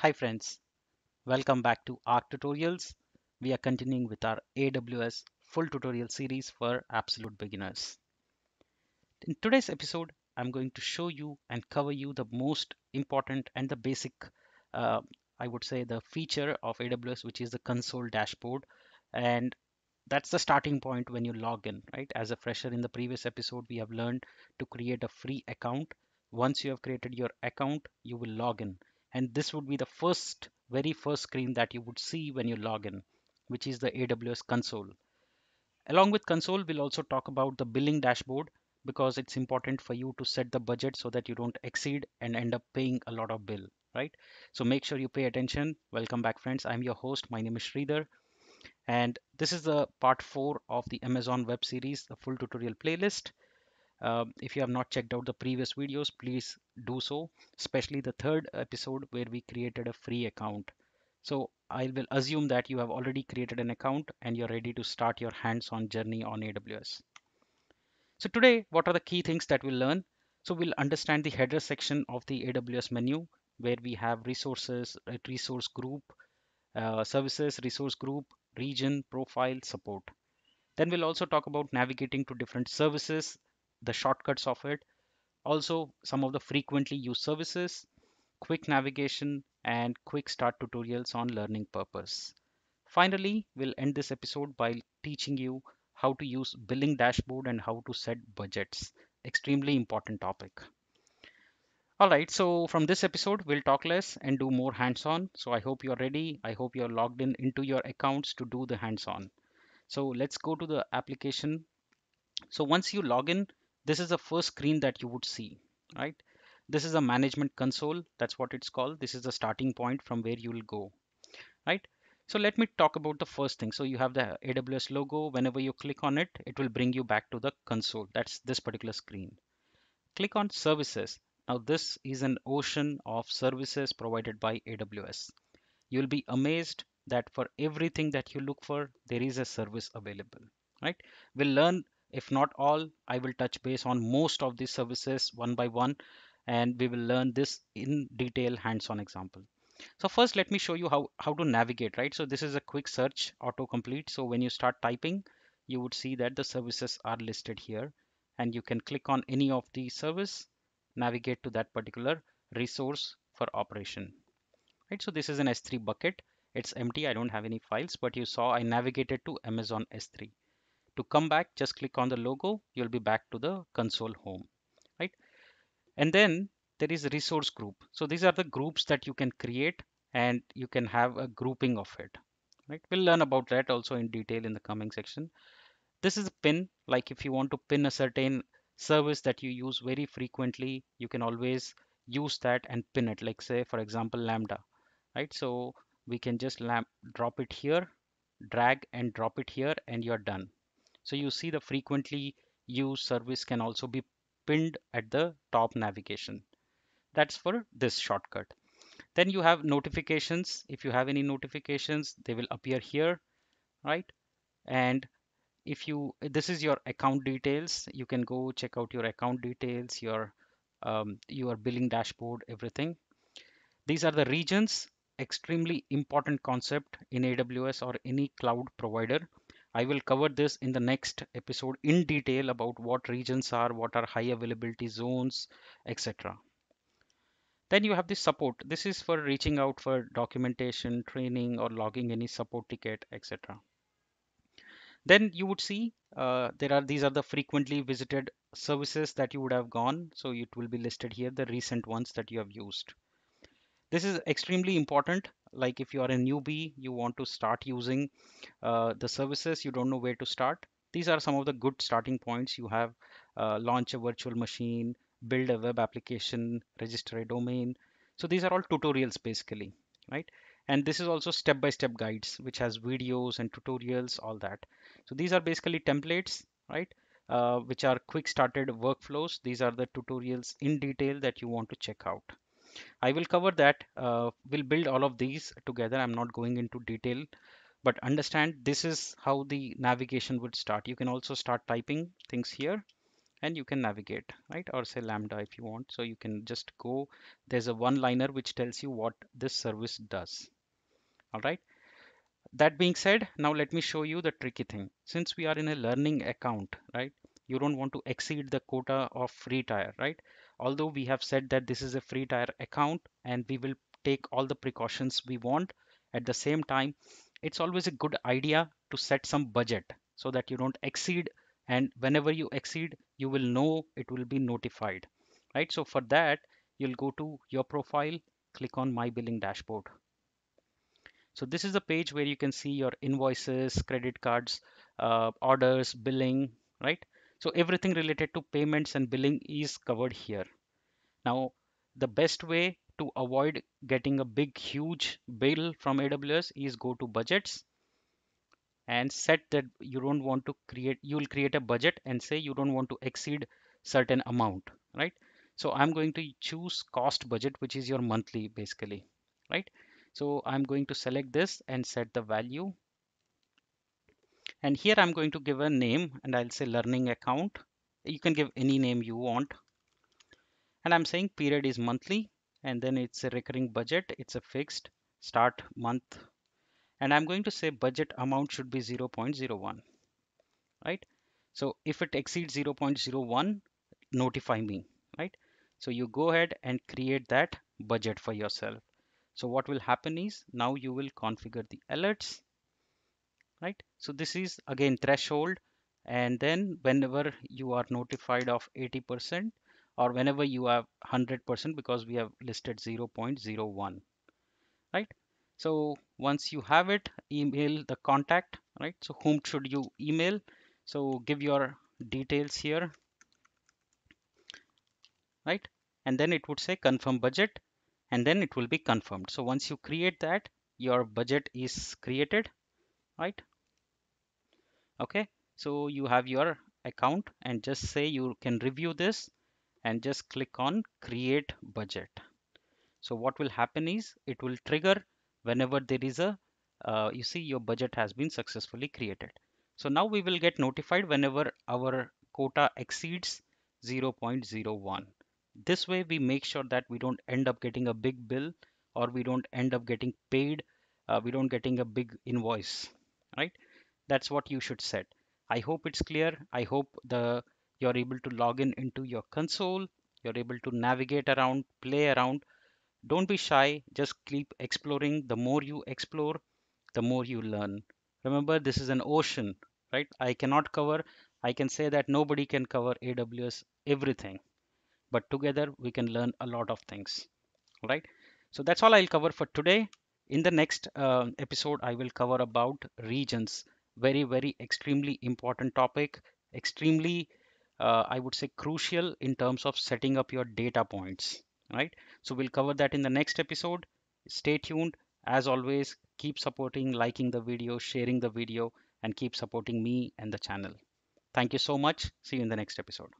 Hi friends, welcome back to ARC Tutorials. We are continuing with our AWS full tutorial series for absolute beginners. In today's episode, I'm going to show you and cover you the most important and the basic, uh, I would say the feature of AWS, which is the console dashboard. And that's the starting point when you log in, right? As a fresher in the previous episode, we have learned to create a free account. Once you have created your account, you will log in and this would be the first, very first screen that you would see when you log in, which is the AWS console. Along with console, we'll also talk about the billing dashboard because it's important for you to set the budget so that you don't exceed and end up paying a lot of bill, right? So make sure you pay attention. Welcome back, friends. I'm your host. My name is Sridhar. And this is the part four of the Amazon web series, the full tutorial playlist. Um, if you have not checked out the previous videos, please do so, especially the third episode where we created a free account. So I will assume that you have already created an account and you're ready to start your hands-on journey on AWS. So today, what are the key things that we'll learn? So we'll understand the header section of the AWS menu where we have resources, uh, resource group, uh, services, resource group, region, profile, support. Then we'll also talk about navigating to different services the shortcuts of it, also some of the frequently used services, quick navigation, and quick start tutorials on learning purpose. Finally, we'll end this episode by teaching you how to use billing dashboard and how to set budgets. Extremely important topic. All right, so from this episode, we'll talk less and do more hands-on. So I hope you're ready. I hope you're logged in into your accounts to do the hands-on. So let's go to the application. So once you log in, this is the first screen that you would see, right? This is a management console. That's what it's called. This is the starting point from where you will go, right? So let me talk about the first thing. So you have the AWS logo. Whenever you click on it, it will bring you back to the console. That's this particular screen. Click on services. Now this is an ocean of services provided by AWS. You'll be amazed that for everything that you look for, there is a service available, right? We'll learn if not all, I will touch base on most of these services one by one and we will learn this in detail hands-on example. So first let me show you how, how to navigate, right? So this is a quick search autocomplete. So when you start typing, you would see that the services are listed here and you can click on any of the service, navigate to that particular resource for operation, right? So this is an S3 bucket. It's empty. I don't have any files, but you saw I navigated to Amazon S3. To come back, just click on the logo. You'll be back to the console home, right? And then there is a resource group. So these are the groups that you can create and you can have a grouping of it, right? We'll learn about that also in detail in the coming section. This is a pin, like if you want to pin a certain service that you use very frequently, you can always use that and pin it. Like say, for example, Lambda, right? So we can just drop it here, drag and drop it here and you're done. So you see the frequently used service can also be pinned at the top navigation. That's for this shortcut. Then you have notifications. If you have any notifications, they will appear here, right? And if you, this is your account details. You can go check out your account details, your, um, your billing dashboard, everything. These are the regions, extremely important concept in AWS or any cloud provider. I will cover this in the next episode in detail about what regions are, what are high availability zones, etc. Then you have the support. This is for reaching out for documentation, training or logging any support ticket, etc. Then you would see uh, there are these are the frequently visited services that you would have gone. So it will be listed here, the recent ones that you have used. This is extremely important like if you are a newbie, you want to start using uh, the services, you don't know where to start. These are some of the good starting points you have. Uh, launch a virtual machine, build a web application, register a domain. So these are all tutorials basically, right? And this is also step-by-step guides, which has videos and tutorials, all that. So these are basically templates, right? Uh, which are quick started workflows. These are the tutorials in detail that you want to check out. I will cover that. Uh, we'll build all of these together. I'm not going into detail, but understand this is how the navigation would start. You can also start typing things here and you can navigate, right? Or say Lambda if you want. So you can just go. There's a one liner which tells you what this service does. All right. That being said, now let me show you the tricky thing. Since we are in a learning account, right? You don't want to exceed the quota of free tire, right? although we have said that this is a free tier account and we will take all the precautions we want at the same time it's always a good idea to set some budget so that you don't exceed and whenever you exceed you will know it will be notified right so for that you'll go to your profile click on my billing dashboard so this is the page where you can see your invoices credit cards uh, orders billing right so everything related to payments and billing is covered here. Now, the best way to avoid getting a big, huge bill from AWS is go to budgets and set that you don't want to create, you will create a budget and say you don't want to exceed certain amount, right? So I'm going to choose cost budget, which is your monthly basically, right? So I'm going to select this and set the value and here I'm going to give a name and I'll say learning account. You can give any name you want. And I'm saying period is monthly and then it's a recurring budget. It's a fixed start month. And I'm going to say budget amount should be 0.01, right? So if it exceeds 0.01, notify me, right? So you go ahead and create that budget for yourself. So what will happen is now you will configure the alerts right so this is again threshold and then whenever you are notified of 80 percent or whenever you have 100 percent because we have listed 0.01 right so once you have it email the contact right so whom should you email so give your details here right and then it would say confirm budget and then it will be confirmed so once you create that your budget is created right okay so you have your account and just say you can review this and just click on create budget so what will happen is it will trigger whenever there is a uh, you see your budget has been successfully created so now we will get notified whenever our quota exceeds 0.01 this way we make sure that we don't end up getting a big bill or we don't end up getting paid uh, we don't getting a big invoice right? That's what you should set. I hope it's clear. I hope the you're able to log in into your console. You're able to navigate around, play around. Don't be shy. Just keep exploring. The more you explore, the more you learn. Remember, this is an ocean, right? I cannot cover. I can say that nobody can cover AWS everything, but together we can learn a lot of things, right? So that's all I'll cover for today. In the next uh, episode, I will cover about regions. Very, very extremely important topic. Extremely, uh, I would say crucial in terms of setting up your data points, right? So we'll cover that in the next episode. Stay tuned. As always, keep supporting, liking the video, sharing the video, and keep supporting me and the channel. Thank you so much. See you in the next episode.